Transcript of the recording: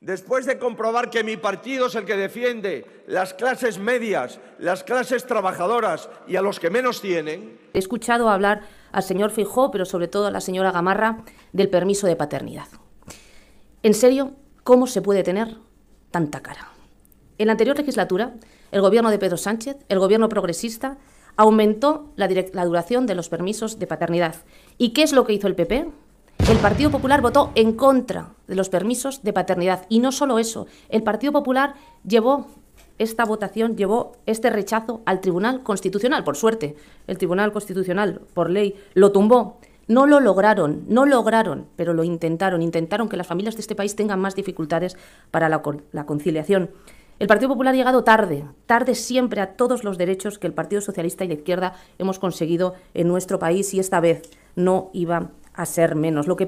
Después de comprobar que mi partido es el que defiende las clases medias, las clases trabajadoras y a los que menos tienen. He escuchado hablar al señor Fijó, pero sobre todo a la señora Gamarra, del permiso de paternidad. En serio, ¿cómo se puede tener tanta cara? En la anterior legislatura, el gobierno de Pedro Sánchez, el gobierno progresista, aumentó la, la duración de los permisos de paternidad. ¿Y qué es lo que hizo el PP? El Partido Popular votó en contra de los permisos de paternidad. Y no solo eso, el Partido Popular llevó esta votación, llevó este rechazo al Tribunal Constitucional. Por suerte, el Tribunal Constitucional, por ley, lo tumbó. No lo lograron, no lograron, pero lo intentaron. Intentaron que las familias de este país tengan más dificultades para la, conciliación. El Partido Popular ha llegado tarde, tarde siempre a todos los derechos que el Partido Socialista y la izquierda hemos conseguido en nuestro país y esta vez no iba hacer menos. Lo que